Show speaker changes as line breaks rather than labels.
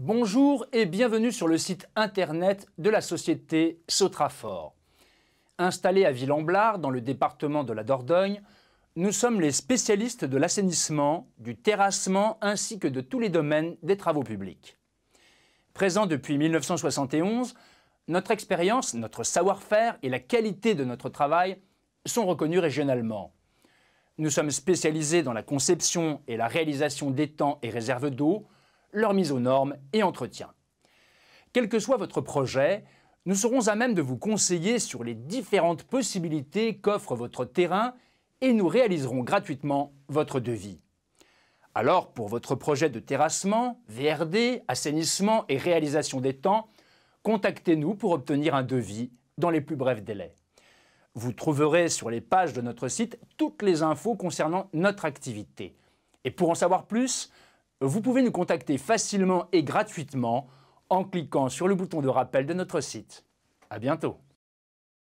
Bonjour et bienvenue sur le site internet de la société Sotrafort. Installés à Villemblard, dans le département de la Dordogne, nous sommes les spécialistes de l'assainissement, du terrassement ainsi que de tous les domaines des travaux publics. Présents depuis 1971, notre expérience, notre savoir-faire et la qualité de notre travail sont reconnus régionalement. Nous sommes spécialisés dans la conception et la réalisation d'étangs et réserves d'eau, leur mise aux normes et entretien. Quel que soit votre projet, nous serons à même de vous conseiller sur les différentes possibilités qu'offre votre terrain et nous réaliserons gratuitement votre devis. Alors, pour votre projet de terrassement, VRD, assainissement et réalisation des temps, contactez-nous pour obtenir un devis dans les plus brefs délais. Vous trouverez sur les pages de notre site toutes les infos concernant notre activité. Et pour en savoir plus, vous pouvez nous contacter facilement et gratuitement en cliquant sur le bouton de rappel de notre site. À bientôt